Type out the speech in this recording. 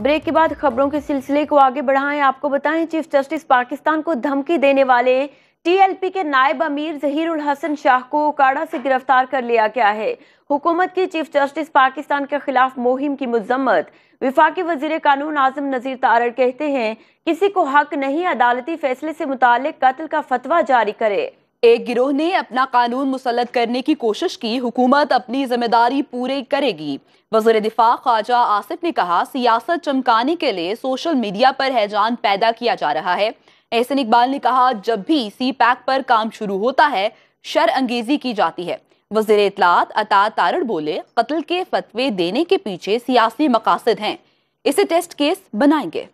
break के बाद खबरों के सिलसिले को आगे बढ़ाएं आपको बताएं चीफ जस्टिस पाकिस्तान को धमकी देने वाले टीएलपी के नायब अमीर उल हसन शाह को काड़ा से गिरफ्तार कर लिया गया है हुकूमत की चीफ जस्टिस पाकिस्तान के खिलाफ मुहिम की मजम्मत विफाकी वजीर कानून आजम नजीर तारड़ कहते हैं किसी को हक नहीं अदालती फैसले से मुतल कत्ल का फतवा जारी करे एक गिरोह ने अपना कानून मुसलत करने की कोशिश की हुकूमत अपनी जिम्मेदारी पूरी करेगी वजीर दिफा ख्वाजा आसिफ ने कहा सियासत चमकाने के लिए सोशल मीडिया पर हैजान पैदा किया जा रहा है एहसन इकबाल ने कहा जब भी सी पैक पर काम शुरू होता है शर अंगेजी की जाती है वजीर इतलात अता तारड़ बोले कत्ल के फतवे देने के पीछे सियासी मकासद हैं इसे टेस्ट केस बनाएंगे